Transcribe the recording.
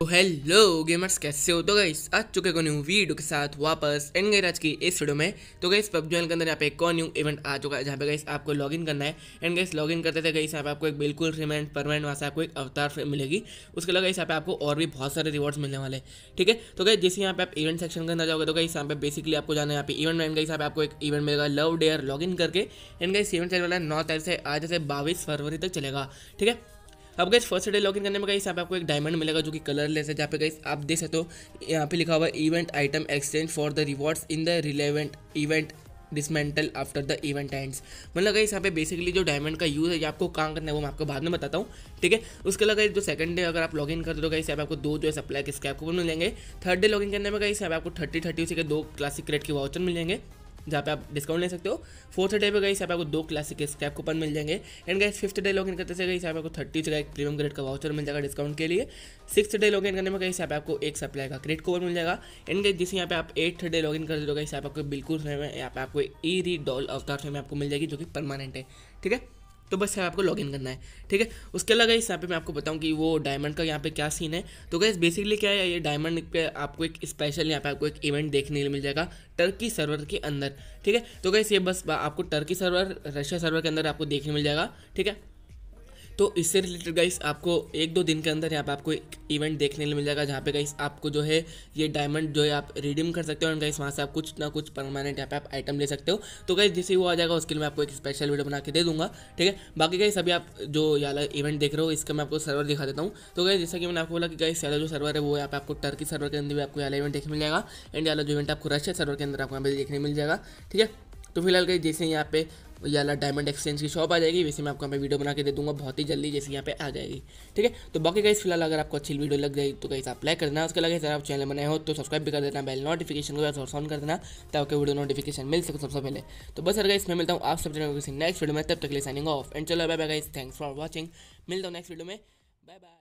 तो hello gamers कैसे हो तो गाइस आज चुके को न्यू वीडियो के साथ वापस एंड गई आज की इस वीडियो में तो गई पबजी के अंदर यहाँ पे एक और न्यू इवेंट आ चुका है जहाँ पे गई आपको लॉगिन करना है एंड गई लॉगिन करते थे गई यहाँ पे आपको एक बिल्कुल रिमेंट परमानेंट वहाँ से आपको एक अवतार मिलेगी उसके अलावा इस यहाँ पे आपको और भी बहुत सारे रिवॉर्ड्स मिलने वाले ठीक है तो गई जैसे यहाँ पे आप इवेंट सेक्शन के अंदर जाओगे तो गई यहाँ पे बेसिकली आपको जाना है यहाँ पे इवेंट में गई यहाँ पे आपको एक इवेंट मिलेगा लव डेयर लॉगिन करके एंड गाइस इवेंट चल रहा है नौ तारीख से आज से बाईस फरवरी तक चलेगा ठीक है अब गई फर्स्ट डे लॉगिन करने में गई यहाँ पे आपको एक डायमंड मिलेगा जो कि कलरलेस है जहाँ पे गई आप देख सकते हो यहाँ पे लिखा हुआ event item exchange for the rewards in the relevant event dismantle after the event ends मतलब गई यहाँ पे बेसिकली जो डायमंड का यूज़ है आपको कहाँ करना है वो मैं आपको बाद में बताता हूँ ठीक है उसके अलावा जो सेकंड डे अगर आप लॉग इन करते हो गई तो आपको दो जो है सप्लाई के स्कैप कूपन मिलेंगे थर्ड डे लॉग इन करने में गई आपको थर्टी थर्टी उसी के दो क्लासिक क्रेड के वाउचर मिलेंगे जहाँ पे आप डिस्काउंट ले सकते हो फोर्थ डे पे गई से आपको दो क्लासिक के स्क्रैप कूपन मिल जाएंगे एंड गए फिफ्थ डे लॉग इन करते से गई यहाँ आपको थर्टी जगह एक प्रीमियम ग्रेड का वाउचर मिल जाएगा डिस्काउंट के लिए सिक्स डे लॉग इन करने में गई से आपको एक सप्लाई का क्रेडिट कोड मिल जाएगा एंड गई जिस यहाँ पे आप एट्थ डे लॉग इन कर दोगे यहाँ आपको बिल्कुल समय में यहाँ पे आपको ई री डॉल अवतार में आपको मिल जाएगी जो कि परमानेंट है ठीक है तो बस यहाँ आपको लॉगिन करना है ठीक है उसके अलावा इस यहाँ पे मैं आपको बताऊँ कि वो डायमंड का यहाँ पे क्या सीन है तो गैस बेसिकली क्या है ये डायमंड पे आपको एक स्पेशल यहाँ पे आपको एक इवेंट देखने के लिए मिल जाएगा टर्की सर्वर के अंदर ठीक है तो गैस ये बस आपको टर्की सर्वर रशिया सर्वर के अंदर आपको देखने मिल जाएगा ठीक है तो इससे रिलेटेड गाइस आपको एक दो दिन के अंदर यहाँ पे आपको एक इवेंट देखने को मिल जाएगा जहाँ पे गाइस आपको जो है ये डायमंड जो है आप रिडीम कर सकते हो और गाइस वहाँ से आप कुछ ना कुछ परमानेंट यहाँ पे आप आइटम ले सकते हो तो गाइस जैसे ही वो आ जाएगा उसके लिए मैं आपको एक स्पेशल वीडियो बना के दे दूँगा ठीक है बाकी गाइस अभी आप जो याला इवेंट देख रहे हो इसका मैं आपको सर्वर दिखा देता हूँ तो गाइस जैसा कि मैंने आपको बोला कि गाइस याला जो सर्वर है वो यहाँ पे आपको टर्की सर्वर के अंदर भी आपको याला इवेंट देखने मिल जाएगा एंड याला जो इवेंट आपको रशिया सर्वर के अंदर आपको यहाँ पे देखने मिल जाएगा ठीक है तो फिलहाल गई जैसे यहाँ पे याला डायमंड एक्सचेंज की शॉप आ जाएगी वैसे मैं आपको मैं वीडियो बना के दे दूंगा बहुत ही जल्दी जैसे यहाँ पे आ जाएगी ठीक है तो बाकी गाइस फिलहाल अगर आपको अच्छी वीडियो लग जाएगी तो कहीं आप लाइक करना उसके लगे अगर आप चैनल बनाए हो तो सब्सक्राइब भी कर देना बेल नोटिफिकेशन को और ऑन कर देना ताकि वीडियो नोटिफिकेशन मिल सके सबसे पहले तो बस अगर इसमें मिलता हूँ आप सब जगह किसी नेक्स्ट वीडियो में तब तक ले साइनिंग ऑफ एंड चलो bye bye guys thanks for watching मिलता हूँ नेक्स्ट वीडियो में बाय बाय